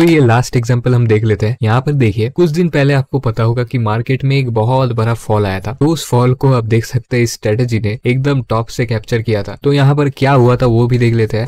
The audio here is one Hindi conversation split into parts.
तो ये लास्ट एग्जाम्पल हम देख लेते हैं यहाँ पर देखिए कुछ दिन पहले आपको पता होगा कि मार्केट में एक बहुत बड़ा फॉल आया था तो उस फॉल को आप देख सकते हैं इस स्ट्रेटेजी ने एकदम टॉप से कैप्चर किया था तो यहाँ पर क्या हुआ था वो भी देख लेते हैं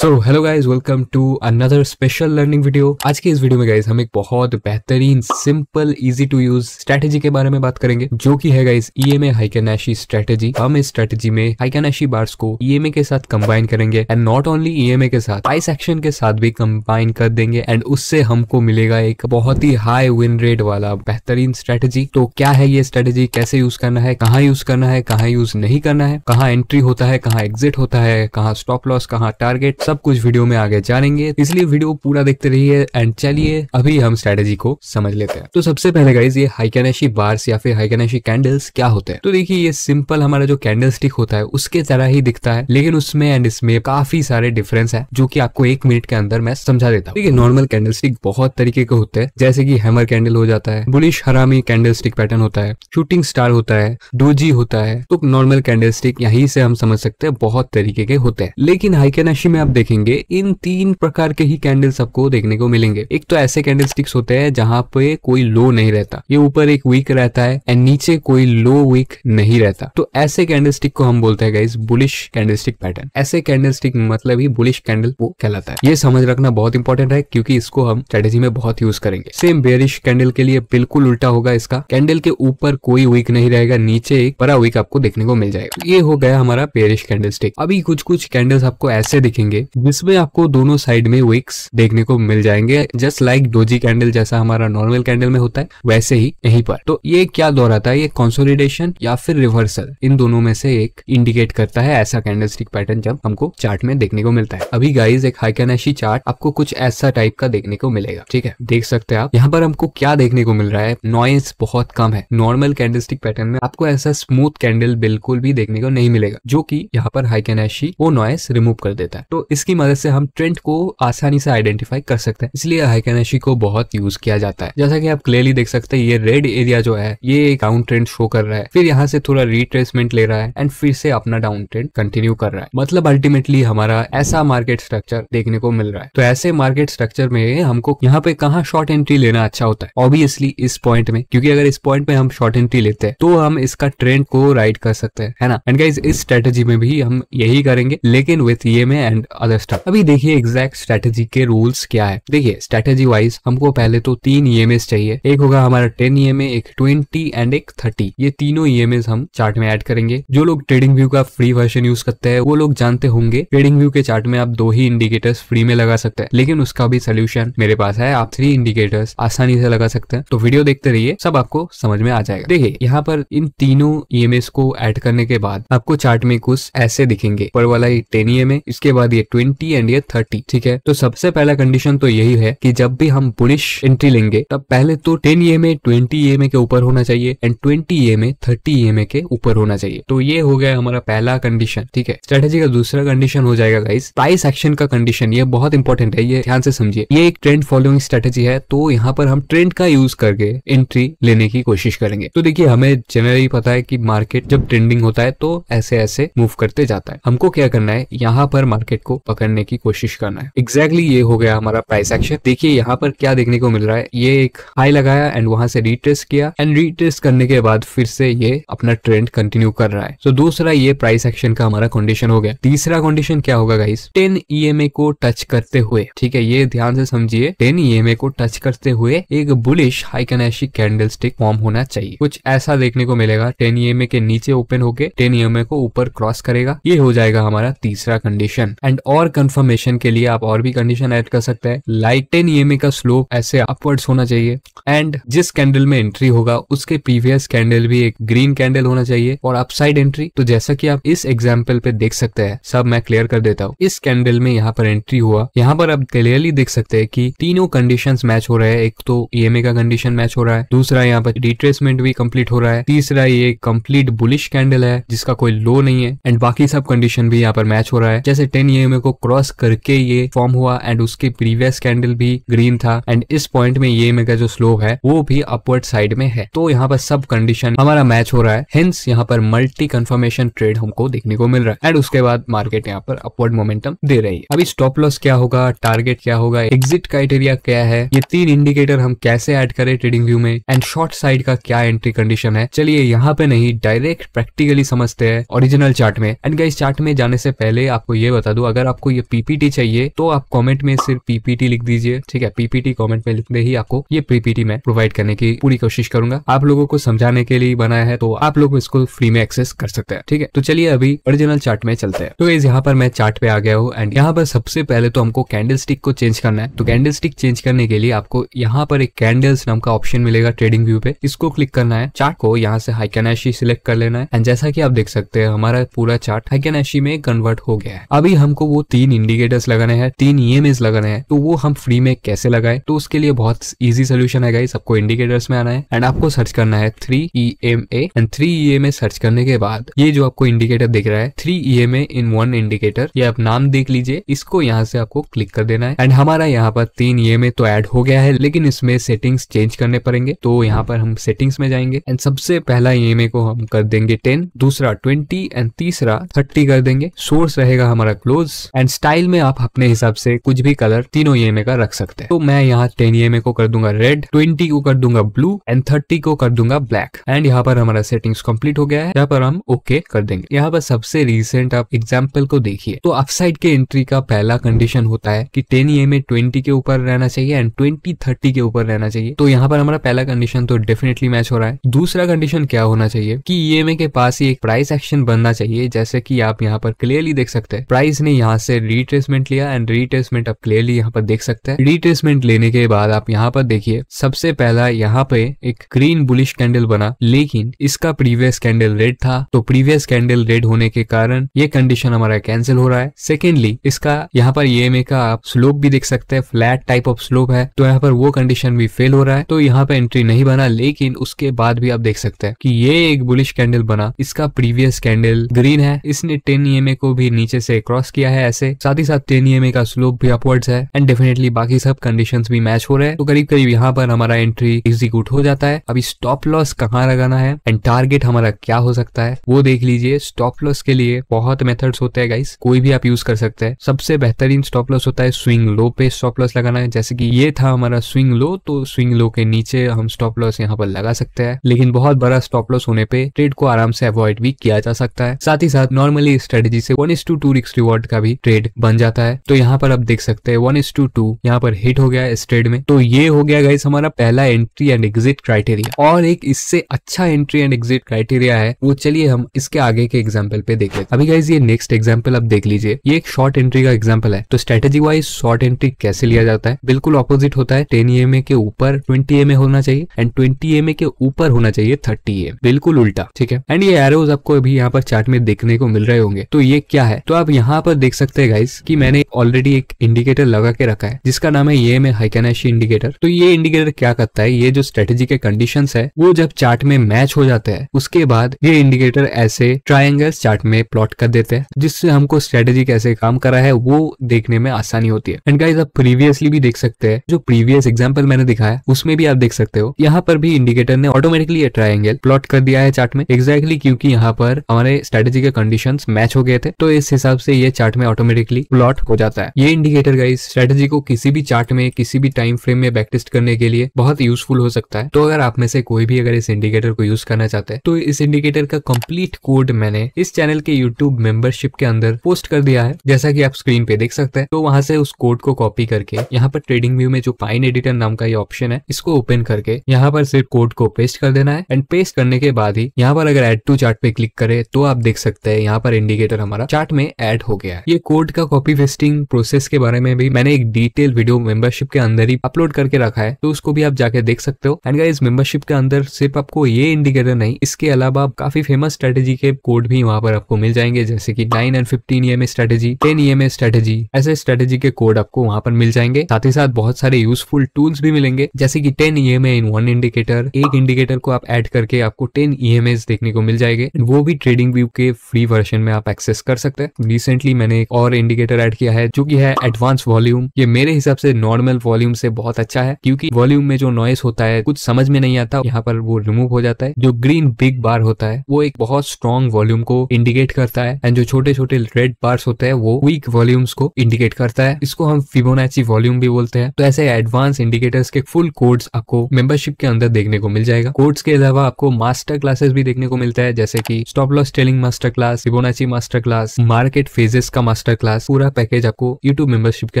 so hello guys welcome to another special learning video आज के इस वीडियो में गाइज हम एक बहुत बेहतरीन simple easy to use strategy के बारे में बात करेंगे जो कि है guys E M A heikin ashi strategy हम इस स्ट्रेटेजी में हाइकेनाशी बार्स को ई एम ए के साथ कंबाइन करेंगे and not only E M A के साथ आई सेक्शन के साथ भी कंबाइन कर देंगे एंड उससे हमको मिलेगा एक बहुत ही हाई विन रेट वाला बेहतरीन स्ट्रेटेजी तो क्या है ये स्ट्रेटेजी कैसे यूज करना है कहाँ यूज करना है कहाँ यूज नहीं करना है कहाँ एंट्री होता है कहाँ एग्जिट होता है कहाँ स्टॉप लॉस कहाँ टारगेट सब कुछ वीडियो में आगे जानेंगे इसलिए वीडियो पूरा देखते रहिए एंड चलिए अभी हम स्ट्रेटेजी को समझ लेते हैं तो सबसे पहले गाइज ये हाइकेनेशी बार्स या फिर हाइकेनेशी कैंडल्स क्या होते हैं तो देखिए ये सिंपल हमारा जो कैंडल स्टिक होता है उसके तरह ही दिखता है लेकिन उसमें एंड इसमें काफी सारे डिफरेंस है जो की आपको एक मिनट के अंदर मैं समझा देता हूँ नॉर्मल कैंडल स्टिक बहुत तरीके के होते हैं जैसे की हैमर कैंडल हो जाता है बुलिश हरामी कैंडल स्टिक पैटर्न होता है शूटिंग स्टार होता है डोजी होता है तो नॉर्मल कैंडल स्टिक यही से हम समझ सकते हैं बहुत तरीके के होते हैं लेकिन हाइकेनाशी में आप देखेंगे इन तीन प्रकार के ही कैंडल्स आपको देखने को मिलेंगे एक तो ऐसे कैंडल स्टिक्स होते हैं जहां पे कोई लो नहीं रहता ये ऊपर एक वीक रहता है एंड नीचे कोई लो वीक नहीं रहता तो ऐसे कैंडल स्टिक को हम बोलते हैं guys bullish candlestick pattern ऐसे कैंडल स्टिक मतलब ही बुलिश कैंडल वो कहलाता है ये समझ रखना बहुत इंपॉर्टेंट है क्योंकि इसको हम स्ट्रेटेजी में बहुत यूज करेंगे सेम बेरिश कैंडल के लिए बिल्कुल उल्टा होगा इसका कैंडल के ऊपर कोई वीक नहीं रहेगा नीचे एक बड़ा वीक आपको देखने को मिल जाएगा ये हो गया हमारा पेरिश कैंडल स्टिक अभी कुछ कुछ कैंडल्स आपको ऐसे दिखेंगे जिसमें आपको दोनों साइड में विक्स देखने को मिल जाएंगे जस्ट लाइक डोजी कैंडल जैसा हमारा नॉर्मल कैंडल में होता है वैसे ही यहीं पर तो ये क्या दोहराता है ये कॉन्सोलिडेशन या फिर रिवर्सल इन दोनों में से एक इंडिकेट करता है ऐसा कैंडल पैटर्न जब हमको चार्ट में देखने को मिलता है अभी गाइज एक हाइकनेशी चार्ट आपको कुछ ऐसा टाइप का देखने को मिलेगा ठीक है देख सकते हैं आप यहाँ पर हमको क्या देखने को मिल रहा है नॉइस बहुत कम है नॉर्मल कैंडल पैटर्न में आपको ऐसा स्मूथ कैंडल बिल्कुल भी देखने को नहीं मिलेगा जो कि यहाँ पर हाइकेनेशी वो नॉइस रिमूव कर देता है तो इसकी मदद से हम ट्रेंड को आसानी से आइडेंटिफाई कर सकते हैं इसलिए हाइकेनाशी को बहुत यूज किया जाता है जैसा कि आप क्लियरली देख सकते हैं ये रेड एरिया जो है ये डाउन ट्रेंड शो कर रहा है फिर यहाँ से थोड़ा रिट्रेसमेंट ले रहा है एंड फिर से अपना डाउन ट्रेंड कंटिन्यू कर रहा है मतलब अल्टीमेटली हमारा ऐसा मार्केट स्ट्रक्चर देखने को मिल रहा है तो ऐसे मार्केट स्ट्रक्चर में हमको यहाँ पे कहा शॉर्ट एंट्री लेना अच्छा होता है ऑब्वियसली इस पॉइंट में क्योंकि अगर इस पॉइंट में हम शॉर्ट एंट्री लेते हैं तो हम इसका ट्रेंड को राइड कर सकते हैं है ना एंड गाइज इस स्ट्रेटेजी में भी हम यही करेंगे लेकिन विथ ये में एंड अदर स्टफ अभी देखिए एग्जैक्ट स्ट्रेटेजी के रूल्स क्या है देखिए स्ट्रेटेजी वाइज हमको पहले तो तीन ई चाहिए एक होगा हमारा टेन ई एक ट्वेंटी एंड एक थर्टी ये तीनों ई हम चार्ट में एड करेंगे जो लोग ट्रेडिंग व्यू का फ्री वर्जन यूज करते हैं वो लोग जानते होंगे ट्रेडिंग व्यू के चार्ट में आप दो ही इंडिकेटर्स फ्री में लगा सकते हैं लेकिन उसका भी सोल्यूशन मेरे पास है आप थ्री इंडिकेटर्स आसानी से लगा सकते हैं तो वीडियो देखते रहिए सब आपको समझ में आ जाएगा देखिए यहाँ पर इन तीनों ई को ऐड करने के बाद आपको चार्ट में कुछ ऐसे दिखेंगे पर वाला ये टेन ई इसके बाद ये ट्वेंटी एंड ये थर्टी ठीक है तो सबसे पहला कंडीशन तो यही है कि जब भी हम बुलिश एंट्री लेंगे तब पहले तो ten E M A twenty E M A के ऊपर होना चाहिए and twenty E M A thirty E M A के ऊपर होना चाहिए तो ये हो गया हमारा पहला कंडीशन ठीक है स्ट्रेटेजी का दूसरा कंडीशन हो जाएगा गाइस प्राइस एक्शन का कंडीशन ये बहुत इंपॉर्टेंट है ये ध्यान से समझिए ये एक ट्रेंड फॉलोइंग स्ट्रेटेजी है तो यहाँ पर हम ट्रेंड का यूज करके एंट्री लेने की कोशिश करेंगे तो देखिए हमें जनरली पता है कि मार्केट जब ट्रेंडिंग होता है तो ऐसे ऐसे मूव करते जाता है हमको क्या करना है यहाँ पर मार्केट को पकड़ने की कोशिश करना है एग्जैक्टली exactly ये हो गया हमारा प्राइस एक्शन देखिए यहाँ पर क्या देखने को मिल रहा है ये एक हाई लगाया एंड वहां से रिटेस्ट किया एंड रिटेस्ट करने के बाद फिर से ये अपना ट्रेंड कंटिन्यू कर रहा है तो so, दूसरा ये प्राइस एक्शन का हमारा कंडीशन हो गया तीसरा कंडीशन क्या होगा गाइस टेन ई को टच करते हुए ठीक है ये ध्यान से समझिए टेन ई को टच करते हुए एक बुलिश हाई कनेशी कैंडल फॉर्म होना चाहिए कुछ ऐसा देखने को मिलेगा टेन ई के नीचे ओपन होके टेन ई को ऊपर क्रॉस करेगा ये हो जाएगा हमारा तीसरा कंडीशन एंड और कंफर्मेशन के लिए आप और भी कंडीशन ऐड कर सकते हैं लाइट टेन ई का स्लोप ऐसे अपवर्ड्स होना चाहिए एंड जिस कैंडल में एंट्री होगा उसके प्रीवियस कैंडल भी एक ग्रीन कैंडल होना चाहिए और अपसाइड एंट्री तो जैसा कि आप इस एग्जाम्पल पे देख सकते हैं सब मैं क्लियर कर देता हूँ इस कैंडल में यहाँ पर एंट्री हुआ यहाँ पर आप क्लियरली देख सकते हैं कि तीनों कंडीशन मैच हो रहे हैं एक तो ई e का कंडीशन मैच हो रहा है दूसरा यहाँ पर रिट्रेसमेंट भी कम्प्लीट हो रहा है तीसरा ये कम्प्लीट बुलिश कैंडल है जिसका कोई लो नहीं है एंड बाकी सब कंडीशन भी यहाँ पर मैच हो रहा है जैसे टेन ई e 0 को क्रॉस करके ये फॉर्म हुआ एंड उसके प्रीवियस कैंडल भी ग्रीन था एंड इस पॉइंट में ये मेगा जो स्लो है वो भी अपवर्ड साइड में है तो यहाँ पर सब कंडीशन हमारा मैच हो रहा है हिंस यहाँ पर मल्टी कंफर्मेशन ट्रेड हमको देखने को मिल रहा है एंड उसके बाद मार्केट यहाँ पर अपवर्ड मोमेंटम दे रही है अभी स्टॉप लॉस क्या होगा टारगेट क्या होगा एग्जिट क्राइटेरिया क्या है ये तीन इंडिकेटर हम कैसे एड करें ट्रेडिंग व्यू में एंड शॉर्ट साइड का क्या एंट्री कंडीशन है चलिए यहाँ पे नहीं डायरेक्ट प्रैक्टिकली समझते हैं ओरिजिनल चार्ट में एंड गाइस चार्ट में जाने से पहले आपको ये बता दू अगर आपको ये पीपीटी चाहिए तो आप कमेंट में सिर्फ पीपीटी लिख दीजिए ठीक है पीपीटी कमेंट में लिखते ही आपको ये पीपीटी मैं प्रोवाइड करने की पूरी कोशिश करूंगा आप लोगों को समझाने के लिए बनाया है तो आप लोग इसको फ्री में एक्सेस कर सकते हैं ठीक है तो चलिए अभी ओरिजिनल चार्ट में चलते हैं तो इस यहाँ पर मैं चार्ट पे आ गया हूँ एंड यहाँ पर सबसे पहले तो हमको कैंडल को चेंज करना है तो कैंडल चेंज करने के लिए आपको यहाँ पर एक कैंडल्स नाम का ऑप्शन मिलेगा ट्रेडिंग व्यू पे इसको क्लिक करना है चार्ट को यहाँ से हाइकेनाशी सिलेक्ट कर लेना है एंड जैसा की आप देख सकते हैं हमारा पूरा चार्ट हाइकेनाशी में कन्वर्ट हो गया है अभी हमको वो वो तीन इंडिकेटर्स लगाने हैं तीन ई लगाने हैं तो वो हम फ्री में कैसे लगाए तो उसके लिए बहुत इजी सोल्यूशन है गाइस आपको इंडिकेटर्स में आना है एंड आपको सर्च करना है three E M A and three E M A search करने के बाद ये जो आपको इंडिकेटर दिख रहा है three E M A in one indicator ये आप नाम देख लीजिए इसको यहाँ से आपको क्लिक कर देना है एंड हमारा यहाँ पर तीन ई e तो एड हो गया है लेकिन इसमें सेटिंग्स चेंज करने पड़ेंगे तो यहाँ पर हम सेटिंग्स में जाएंगे एंड सबसे पहला ई e को हम कर देंगे टेन दूसरा ट्वेंटी एंड तीसरा थर्टी कर देंगे सोर्स रहेगा हमारा क्लोज एंड स्टाइल में आप अपने हिसाब से कुछ भी कलर तीनों ई का रख सकते हैं तो मैं यहाँ टेन ई को कर दूंगा रेड ट्वेंटी को कर दूंगा ब्लू एंड थर्टी को कर दूंगा ब्लैक एंड यहाँ पर हमारा सेटिंग्स कंप्लीट हो गया है यहाँ पर हम ओके okay कर देंगे यहाँ पर सबसे रिसेंट आप एग्जाम्पल को देखिए तो अपसाइड के एंट्री का पहला कंडीशन होता है की टेन ई में ट्वेंटी के ऊपर रहना चाहिए एंड ट्वेंटी थर्टी के ऊपर रहना चाहिए तो यहाँ पर हमारा पहला कंडीशन तो डेफिनेटली मैच हो रहा है दूसरा कंडीशन क्या होना चाहिए कि ई के पास ही एक प्राइस एक्शन बनना चाहिए जैसे कि आप यहाँ पर क्लियरली देख सकते हैं प्राइस ने यहाँ से रिट्रेसमेंट लिया एंड रिट्रेसमेंट आप क्लियरली यहाँ पर देख सकते हैं रिट्रेसमेंट लेने के बाद आप यहाँ पर देखिए सबसे पहला यहाँ पे एक ग्रीन बुलिश कैंडल बना लेकिन इसका प्रीवियस कैंडल रेड था तो प्रीवियस कैंडल रेड होने के कारण ये कंडीशन हमारा कैंसिल हो रहा है सेकेंडली इसका यहाँ पर ई का आप स्लोप भी देख सकते हैं फ्लैट टाइप ऑफ स्लोप है तो यहाँ पर वो कंडीशन भी फेल हो रहा है तो यहाँ पे एंट्री नहीं बना लेकिन उसके बाद भी आप देख सकते हैं कि ये एक बुलिश कैंडल बना इसका प्रीवियस कैंडल ग्रीन है इसने टेन ई को भी नीचे से क्रॉस किया है ऐसे साथ ही साथ टेन ई का स्लोप भी अपवर्ड्स है एंड डेफिनेटली बाकी सब कंडीशन भी मैच हो रहे हैं तो करीब करीब यहाँ पर हमारा एंट्री एग्जीक्यूट हो जाता है अभी स्टॉप लॉस कहाँ लगाना है एंड टारगेट हमारा क्या हो सकता है वो देख लीजिए स्टॉप लॉस के लिए बहुत मेथड्स होते हैं गाइस कोई भी आप यूज कर सकते हैं सबसे बेहतरीन स्टॉप लॉस होता है स्विंग लो पे स्टॉप लॉस लगाना है जैसे कि ये था हमारा स्विंग लो तो स्विंग लो के नीचे हम स्टॉप लॉस यहाँ पर लगा सकते हैं लेकिन बहुत बड़ा स्टॉप लॉस होने पे ट्रेड को आराम से अवॉइड भी किया जा सकता है साथ ही साथ नॉर्मली स्ट्रेटेजी से वन इज टू टू रिक्स रिवॉर्ड का भी ट्रेड बन जाता है तो यहाँ पर आप देख सकते हैं वन इज टू टू यहाँ पर हिट हो गया है इस ट्रेड में तो ये हो गया गाइस हमारा पहला एंट्री एंड एग्जिट क्राइटेरिया और एक इससे अच्छा एंट्री एंड एग्जिट क्राइटेरिया है वो चलिए हम इसके आगे के एग्जाम्पल पे देख लेते अभी गाइज ये नेक्स्ट एग्जाम्पल आप देख लीजिए ये एक शॉर्ट एंट्री का एग्जाम्पल है तो स्ट्रेटेजी वाइज शॉर्ट एंट्री कैसे लिया जाता है बिल्कुल ऑपोजिट होता है टेन ई के ऊपर ट्वेंटी एम होना चाहिए एंड ट्वेंटी एम के ऊपर होना चाहिए थर्टी एम बिल्कुल उल्टा ठीक है एंड ये एरोज आपको अभी यहाँ पर चार्ट में देखने को मिल रहे होंगे तो ये क्या है तो आप यहाँ पर देख सकते हैं गाइस कि मैंने ऑलरेडी एक इंडिकेटर लगा के रखा है जिसका नाम है ये में हाइकेनाशी इंडिकेटर तो ये इंडिकेटर क्या करता है ये जो स्ट्रेटेजी के कंडीशन है वो जब चार्ट में मैच हो जाते हैं उसके बाद ये इंडिकेटर ऐसे ट्राइंगल चार्ट में प्लॉट कर देते हैं जिससे हमको स्ट्रेटेजी कैसे काम करा है वो देखने में आसानी होती है एंड गाइज आप प्रीवियसली भी देख सकते हैं जो प्रीवियस एग्जाम्पल मैंने दिखाया उसमें भी आप देख सकते हो यहाँ पर भी इंडिकेटर ने ऑटोमेटिकली ट्राइंगल प्लॉट कर दिया है चार्ट में एग्जैक्टली exactly क्योंकि यहाँ पर हमारे स्ट्रेटेजी के कंडीशन मैच हो गए थे तो इस हिसाब से ये चार्ट में ऑटोमेटिकली प्लॉट हो जाता है ये इंडिकेटर गाइस स्ट्रेटेजी को किसी भी चार्ट में किसी भी टाइम फ्रेम में बैक टेस्ट करने के लिए बहुत यूजफुल हो सकता है तो अगर आप में से कोई भी अगर इस इंडिकेटर को यूज करना चाहते हैं तो इस इंडिकेटर का कम्प्लीट कोड मैंने इस चैनल के यूट्यूब मेंबरशिप के अंदर पोस्ट कर दिया है जैसा की आप स्क्रीन पे देख सकते हैं तो वहां से उस कोड को कॉपी करके यहाँ पर ट्रेडिंग व्यू में जो पाइन एडिटर नाम का ये ऑप्शन है इसको ओपन करके यहाँ पर सिर्फ कोड को पेस्ट कर देना है एंड पेस्ट करने के बाद ही यहाँ पर अगर एड टू चार्ट पे क्लिक करे तो आप देख सकते हैं यहाँ पर इंडिकेटर हमारा चार्ट में एड हो गया है ये ये कोड का कॉपी पेस्टिंग प्रोसेस के बारे में भी मैंने एक डिटेल वीडियो मेंबरशिप के अंदर ही अपलोड करके रखा है तो उसको भी आप जाके देख सकते हो एंड गाइस मेंबरशिप के अंदर सिर्फ आपको ये इंडिकेटर नहीं इसके अलावा काफी फेमस स्ट्रेटेजी के कोड भी वहां पर आपको मिल जाएंगे जैसे की nine and fifteen E strategy ten E M strategy ऐसे स्ट्रेटेजी के कोड आपको वहां पर मिल जाएंगे साथ ही साथ बहुत सारे यूजफुल टूल्स भी मिलेंगे जैसे की ten E M in one indicator एक इंडिकेटर को आप एड करके आपको टेन ई एम देखने को मिल जाएंगे वो भी ट्रेडिंग व्यू के फ्री वर्जन में आप एक्सेस कर सकते हैं रिसेंटली मैंने एक और इंडिकेटर ऐड किया है जो कि है एडवांस वॉल्यूम ये मेरे हिसाब से नॉर्मल वॉल्यूम से बहुत अच्छा है क्योंकि वॉल्यूम में जो नॉइस होता है कुछ समझ में नहीं आता यहाँ पर वो रिमूव हो जाता है जो ग्रीन बिग बार होता है वो एक बहुत स्ट्रॉन्ग वॉल्यूम को इंडिकेट करता है एंड जो छोटे छोटे रेड बार्स होते हैं वो वीक वॉल्यूम्स को इंडिकेट करता है इसको हम फिबोनाची वॉल्यूम भी बोलते हैं तो ऐसे एडवांस इंडिकेटर्स के फुल कोड्स आपको मेंबरशिप के अंदर देखने को मिल जाएगा कोड्स के अलावा आपको मास्टर क्लासेस भी देखने को मिलता है जैसे की stop loss trailing master class Fibonacci master class market phases का मास्टर मास्टर क्लास पूरा पैकेज आपको यूट्यूब मेंबरशिप के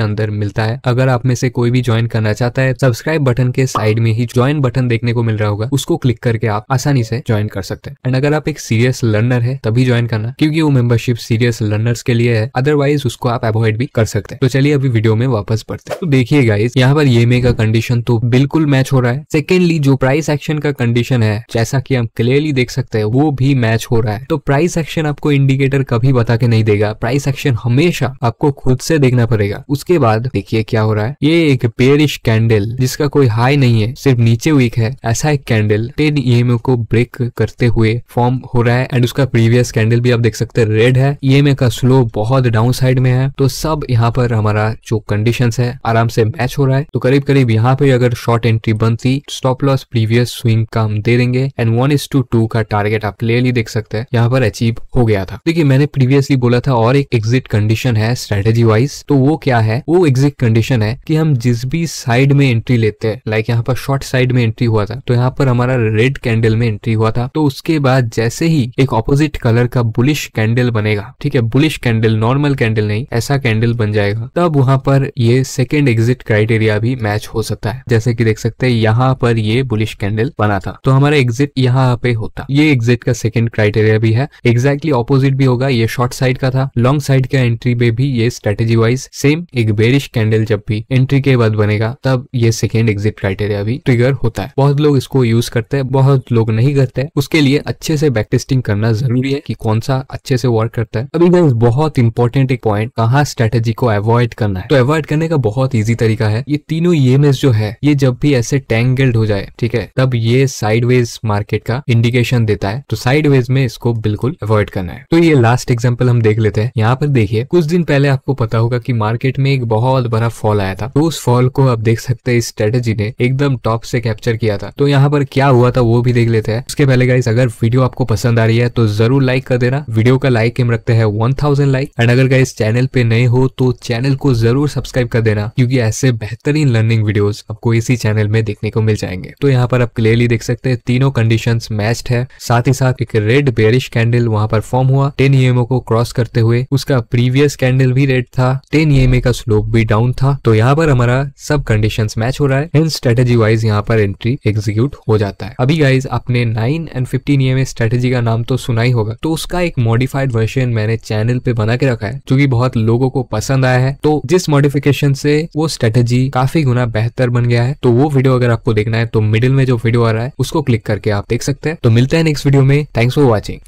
अंदर मिलता है अगर आप में से कोई भी ज्वाइन करना चाहता है सब्सक्राइब बटन के साइड में ही ज्वाइन बटन देखने को मिल रहा होगा उसको क्लिक करके आप आसानी से ज्वाइन कर सकते हैं एंड अगर आप एक सीरियस लर्नर है तभी ज्वाइन करना क्योंकि वो मेंबरशिप सीरियस लर्नर्स के लिए है अदरवाइज उसको आप अवॉइड भी कर सकते हैं तो चलिए अभी वीडियो में वापस बढ़ते हैं तो देखिए गाइज यहाँ पर ये का कंडीशन तो बिल्कुल मैच हो रहा है सेकेंडली जो प्राइस एक्शन का कंडीशन है जैसा की हम क्लियरली देख सकते हैं वो भी मैच हो रहा है तो प्राइस एक्शन आपको इंडिकेटर कभी बता के नहीं देगा प्राइस एक्शन हमेशा आपको खुद से देखना पड़ेगा उसके बाद देखिए क्या हो रहा है ये एक पेरिश कैंडल जिसका कोई हाई नहीं है सिर्फ नीचे वीक है ऐसा एक कैंडल टेन ई को ब्रेक करते हुए फॉर्म हो रहा है एंड उसका प्रीवियस कैंडल भी आप देख सकते हैं रेड है ई का स्लो बहुत डाउन साइड में है तो सब यहाँ पर हमारा जो कंडीशन है आराम से मैच हो रहा है तो करीब करीब यहाँ पे अगर शॉर्ट एंट्री बनती स्टॉप लॉस प्रीवियस स्विंग का हम दे देंगे and one is to two का टारगेट आप क्लियरली देख सकते हैं यहाँ पर अचीव हो गया था देखिए मैंने प्रीवियसली बोला था और एक एग्जिट कंडीशन है स्ट्रेटेजी वाइज तो वो क्या है वो एग्जिट कंडीशन है कि हम जिस भी साइड में एंट्री लेते हैं लाइक यहाँ पर शॉर्ट साइड में एंट्री हुआ था तो यहाँ पर हमारा रेड कैंडल में एंट्री हुआ था तो उसके बाद जैसे ही एक ऑपोजिट कलर का बुलिश कैंडल बनेगा ठीक है बुलिश कैंडल नॉर्मल कैंडल नहीं ऐसा कैंडल बन जाएगा तब वहां पर ये सेकेंड एग्जिट क्राइटेरिया भी मैच हो सकता है जैसे कि देख सकते हैं यहाँ पर ये बुलिश कैंडल बना था तो हमारा एग्जिट यहाँ पे होता ये एग्जिट का सेकेंड क्राइटेरिया भी है एग्जैक्टली exactly ऑपोजिट भी होगा ये शॉर्ट साइड का था लॉन्ग साइड के के एंट्री पे भी ये स्ट्रेटेजी वाइज सेम एक बेरिश कैंडल जब भी एंट्री के बाद बनेगा तब ये सेकेंड एग्जिट क्राइटेरिया भी ट्रिगर होता है बहुत लोग इसको यूज करते हैं बहुत लोग नहीं करते उसके लिए अच्छे से बैक टेस्टिंग करना जरूरी है कि कौन सा अच्छे से वर्क करता है अभी गाइस बहुत इंपॉर्टेंट एक पॉइंट कहाँ स्ट्रेटेजी को अवॉइड करना है तो अवॉइड करने का बहुत ईजी तरीका है ये तीनों ई जो है ये जब भी ऐसे टैंगल्ड हो जाए ठीक है तब ये साइडवेज मार्केट का इंडिकेशन देता है तो साइडवेज में इसको बिल्कुल अवॉइड करना है तो ये लास्ट एग्जाम्पल हम देख लेते हैं यहाँ पर देखिए देखिए कुछ दिन पहले आपको पता होगा कि मार्केट में एक बहुत बड़ा फॉल आया था तो उस फॉल को आप देख सकते हैं इस स्ट्रेटेजी ने एकदम टॉप से कैप्चर किया था तो यहाँ पर क्या हुआ था वो भी देख लेते हैं उसके पहले गाइस अगर वीडियो आपको पसंद आ रही है तो जरूर लाइक कर देना वीडियो का लाइक हम रखते हैं वन थाउजेंड लाइक एंड अगर गाइस चैनल पे नए हो तो चैनल को जरूर सब्सक्राइब कर देना क्योंकि ऐसे बेहतरीन लर्निंग वीडियो आपको इसी चैनल में देखने को मिल जाएंगे तो यहाँ पर आप क्लियरली देख सकते हैं तीनों कंडीशन मैच्ड है साथ ही साथ एक रेड बेरिश कैंडल वहां पर फॉर्म हुआ टेन ईएमओ e को क्रॉस करते हुए उसका प्रीवियस कैंडल भी रेड था टेन ई का स्लोप भी डाउन था तो यहाँ पर हमारा सब कंडीशंस मैच हो रहा है एंड स्ट्रेटेजी वाइज यहाँ पर एंट्री एग्जीक्यूट हो जाता है अभी गाइज आपने nine and fifteen E strategy का नाम तो सुना ही होगा तो उसका एक मॉडिफाइड वर्जन मैंने चैनल पे बना के रखा है जो की बहुत लोगों को पसंद आया है तो जिस मॉडिफिकेशन से वो स्ट्रेटेजी काफी गुना बेहतर बन गया है तो वो वीडियो अगर आपको देखना है तो मिडिल में जो वीडियो आ रहा है उसको क्लिक करके आप देख सकते हैं तो मिलते हैं नेक्स्ट वीडियो में थैंक्स फॉर वॉचिंग